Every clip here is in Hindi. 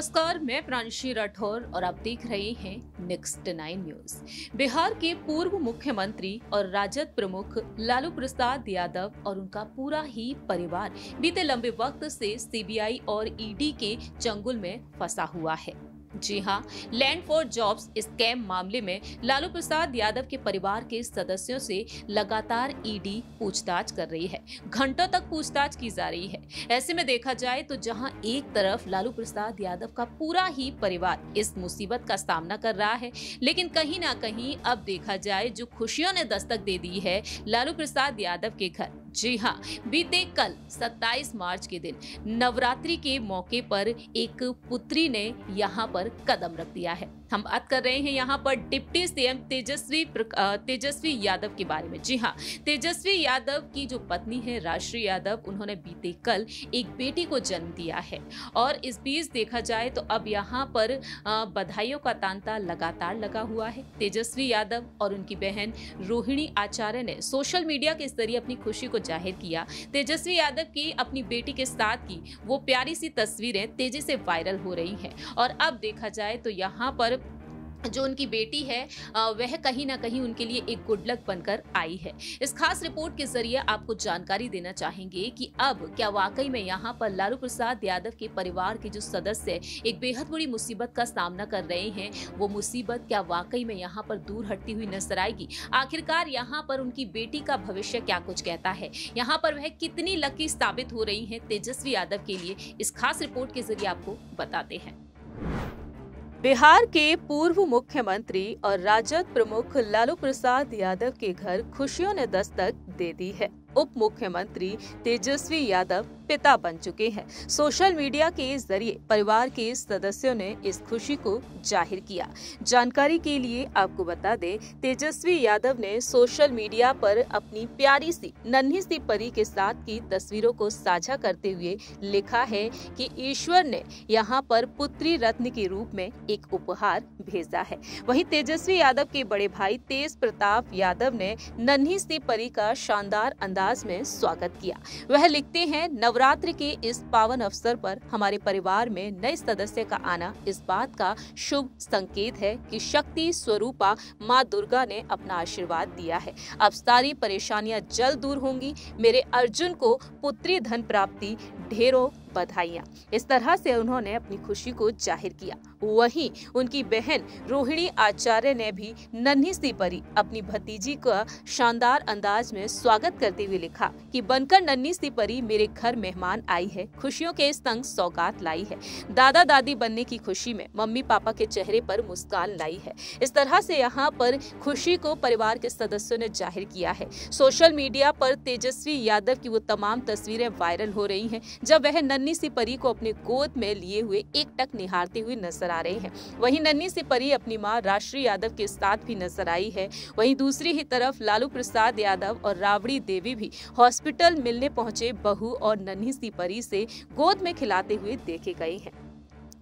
नमस्कार मैं प्रांशी राठौर और आप देख रहे हैं नेक्स्ट नाइन न्यूज बिहार के पूर्व मुख्यमंत्री और राजद प्रमुख लालू प्रसाद यादव और उनका पूरा ही परिवार बीते लंबे वक्त से सीबीआई और ईडी e के चंगुल में फंसा हुआ है जी हां लैंड फॉर जॉब्स स्कैम मामले में लालू प्रसाद यादव के परिवार के सदस्यों से लगातार ईडी e पूछताछ कर रही है घंटों तक पूछताछ की जा रही है ऐसे में देखा जाए तो जहां एक तरफ लालू प्रसाद यादव का पूरा ही परिवार इस मुसीबत का सामना कर रहा है लेकिन कहीं ना कहीं अब देखा जाए जो खुशियों ने दस्तक दे दी है लालू प्रसाद यादव के घर जी हाँ बीते कल 27 मार्च के दिन नवरात्रि के मौके पर एक पुत्री ने यहाँ पर कदम रख दिया है हम बात कर रहे हैं यहाँ पर डिप्टी सीएम तेजस्वी तेजस्वी यादव के बारे में जी हाँ तेजस्वी यादव की जो पत्नी है राष्ट्रीय यादव उन्होंने बीते कल एक बेटी को जन्म दिया है और इस बीच देखा जाए तो अब यहाँ पर बधाइयों का तांता लगातार लगा हुआ है तेजस्वी यादव और उनकी बहन रोहिणी आचार्य ने सोशल मीडिया के जरिए अपनी खुशी को जाहिर किया तेजस्वी यादव की अपनी बेटी के साथ की वो प्यारी सी तस्वीरें तेजी से वायरल हो रही है और अब देखा जाए तो यहाँ पर जो उनकी बेटी है वह कहीं ना कहीं उनके लिए एक गुड लक बनकर आई है इस खास रिपोर्ट के जरिए आपको जानकारी देना चाहेंगे कि अब क्या वाकई में यहाँ पर लालू प्रसाद यादव के परिवार के जो सदस्य एक बेहद बड़ी मुसीबत का सामना कर रहे हैं वो मुसीबत क्या वाकई में यहाँ पर दूर हटती हुई नजर आएगी आखिरकार यहाँ पर उनकी बेटी का भविष्य क्या कुछ कहता है यहाँ पर वह कितनी लकी साबित हो रही है तेजस्वी यादव के लिए इस खास रिपोर्ट के जरिए आपको बताते हैं बिहार के पूर्व मुख्यमंत्री और राजद प्रमुख लालू प्रसाद यादव के घर खुशियों ने दस्तक दे दी है उप मुख्यमंत्री तेजस्वी यादव पिता बन चुके हैं सोशल मीडिया के जरिए परिवार के सदस्यों ने इस खुशी को जाहिर किया जानकारी के लिए आपको बता दें तेजस्वी यादव ने सोशल मीडिया पर अपनी प्यारी सी नन्ही सी परी के साथ की तस्वीरों को साझा करते हुए लिखा है कि ईश्वर ने यहाँ पर पुत्री रत्न के रूप में एक उपहार भेजा है वही तेजस्वी यादव के बड़े भाई तेज प्रताप यादव ने नन्ही सी परी का शानदार अंदाज अंदाज में स्वागत किया वह लिखते हैं नवरात्र के इस पावन अवसर पर हमारे परिवार में नए सदस्य का आना इस बात का शुभ संकेत है कि शक्ति स्वरूपा माँ दुर्गा ने अपना आशीर्वाद दिया है अब सारी परेशानियां जल्द दूर होंगी मेरे अर्जुन को पुत्री धन प्राप्ति ढेरों बधाइयाँ इस तरह से उन्होंने अपनी खुशी को जाहिर किया वहीं उनकी बहन रोहिणी आचार्य ने भी नन्ही सी परी अपनी भतीजी का शानदार अंदाज में स्वागत करते हुए लिखा कि बनकर नन्ही सी परी मेरे घर मेहमान आई है खुशियों के इस तंग सौगात लाई है दादा दादी बनने की खुशी में मम्मी पापा के चेहरे पर मुस्कान लाई है इस तरह से यहाँ पर खुशी को परिवार के सदस्यों ने जाहिर किया है सोशल मीडिया पर तेजस्वी यादव की वो तमाम तस्वीरें वायरल हो रही है जब वह नन्ही सी परी को अपने गोद में लिए हुए एक टक निहारते हुए नजर नजर आ रही हैं वहीं नन्ही सी परी अपनी मां राष्ट्रीय यादव के साथ भी नजर आई है वहीं दूसरी ही तरफ लालू प्रसाद यादव और रावड़ी देवी भी हॉस्पिटल मिलने पहुंचे बहू और नन्ही सी परी से गोद में खिलाते हुए देखे गए हैं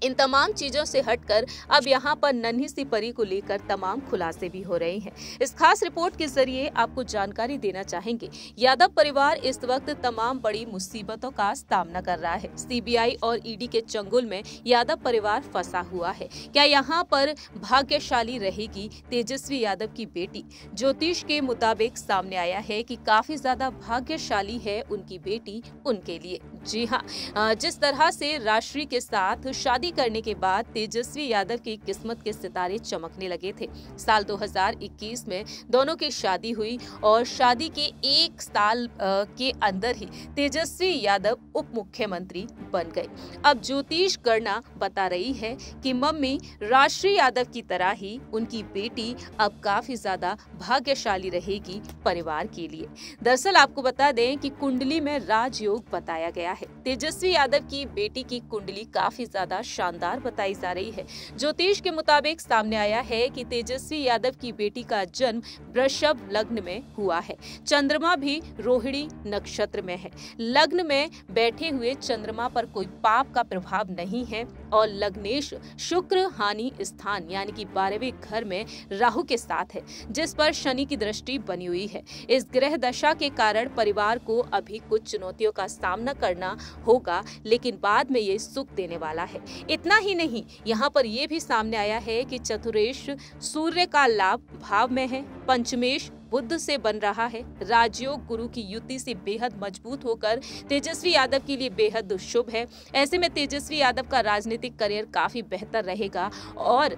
इन तमाम चीज़ों से हटकर अब यहाँ पर नन्ही सी परी को लेकर तमाम खुलासे भी हो रहे हैं इस खास रिपोर्ट के जरिए आपको जानकारी देना चाहेंगे यादव परिवार इस वक्त तमाम बड़ी मुसीबतों का सामना कर रहा है सीबीआई और ईडी के चंगुल में यादव परिवार फंसा हुआ है क्या यहाँ पर भाग्यशाली रहेगी तेजस्वी यादव की बेटी ज्योतिष के मुताबिक सामने आया है की काफी ज्यादा भाग्यशाली है उनकी बेटी उनके लिए जी हाँ जिस तरह से राष्ट्रीय के साथ शादी करने के बाद तेजस्वी यादव की किस्मत के सितारे चमकने लगे थे साल 2021 में दोनों की शादी हुई और शादी के एक साल के अंदर ही तेजस्वी यादव उप मुख्यमंत्री बन गए अब ज्योतिष गणना बता रही है कि मम्मी राष्ट्रीय यादव की तरह ही उनकी बेटी अब काफी ज्यादा भाग्यशाली रहेगी परिवार के लिए दरअसल आपको बता दें कि कुंडली में राजयोग बताया गया है है तेजस्वी यादव की बेटी की कुंडली काफी ज्यादा शानदार बताई जा रही है ज्योतिष के मुताबिक सामने आया है कि तेजस्वी यादव की बेटी का जन्म वृषभ लग्न में हुआ है चंद्रमा भी रोहिणी नक्षत्र में है लग्न में बैठे हुए चंद्रमा पर कोई पाप का प्रभाव नहीं है और लग्नेश शुक्र हानि स्थान यानी कि बारहवें घर में राहु के साथ है जिस पर शनि की दृष्टि बनी हुई है इस ग्रह दशा के कारण परिवार को अभी कुछ चुनौतियों का सामना करना होगा लेकिन बाद में ये सुख देने वाला है इतना ही नहीं यहाँ पर यह भी सामने आया है कि चतुरेश सूर्य का लाभ भाव में है पंचमेश बुद्ध से बन रहा है राजयोग गुरु की युति से बेहद मजबूत होकर तेजस्वी यादव के लिए बेहद शुभ है ऐसे में तेजस्वी यादव का राजनीतिक करियर काफी बेहतर रहेगा और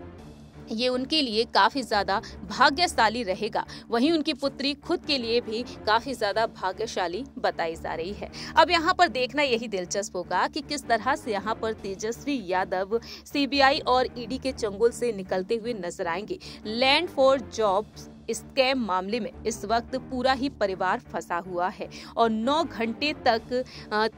ये उनके लिए काफ़ी ज़्यादा भाग्यशाली रहेगा वहीं उनकी पुत्री खुद के लिए भी काफ़ी ज़्यादा भाग्यशाली बताई जा रही है अब यहाँ पर देखना यही दिलचस्प होगा कि किस तरह से यहाँ पर तेजस्वी यादव सीबीआई और ईडी के चंगुल से निकलते हुए नजर आएंगे लैंड फॉर जॉब्स स्कैम मामले में इस वक्त पूरा ही परिवार फंसा हुआ है और नौ घंटे तक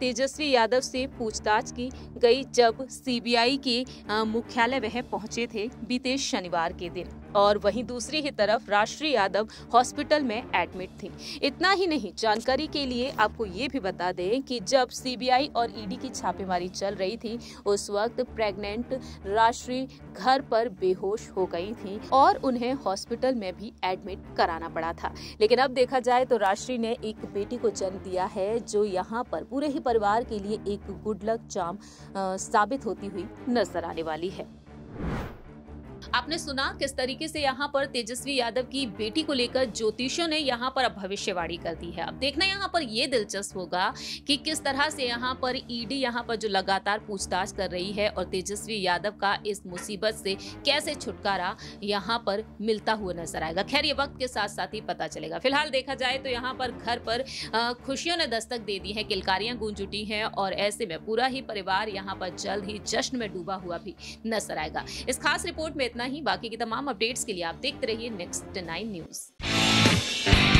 तेजस्वी यादव से पूछताछ की गई जब सीबीआई के मुख्यालय वह पहुंचे थे बीते शनिवार के दिन और वहीं दूसरी ही तरफ राष्ट्रीय यादव हॉस्पिटल में एडमिट थी इतना ही नहीं जानकारी के लिए आपको ये भी बता दें कि जब सीबीआई और ईडी की छापेमारी चल रही थी उस वक्त प्रेग्नेंट राष्ट्रीय घर पर बेहोश हो गई थी और उन्हें हॉस्पिटल में भी एडमिट कराना पड़ा था लेकिन अब देखा जाए तो राष्ट्रीय ने एक बेटी को जन्म दिया है जो यहाँ पर पूरे ही परिवार के लिए एक गुडलक चाम साबित होती हुई नजर आने वाली है आपने सुना किस तरीके से यहाँ पर तेजस्वी यादव की बेटी को लेकर ज्योतिषों ने यहाँ पर अब भविष्यवाणी कर दी है अब देखना यहाँ पर यह दिलचस्प होगा कि किस तरह से यहाँ पर ईडी यहाँ पर जो लगातार पूछताछ कर रही है और तेजस्वी यादव का इस मुसीबत से कैसे छुटकारा यहाँ पर मिलता हुआ नजर आएगा खैर ये वक्त के साथ साथ ही पता चलेगा फिलहाल देखा जाए तो यहाँ पर घर पर खुशियों ने दस्तक दे दी है किलकारियां गूंज उठी हैं और ऐसे में पूरा ही परिवार यहाँ पर जल्द ही जश्न में डूबा हुआ भी नजर आएगा इस खास रिपोर्ट में इतना इतना ही बाकी के तमाम अपडेट्स के लिए आप देखते रहिए नेक्स्ट नाइन न्यूज़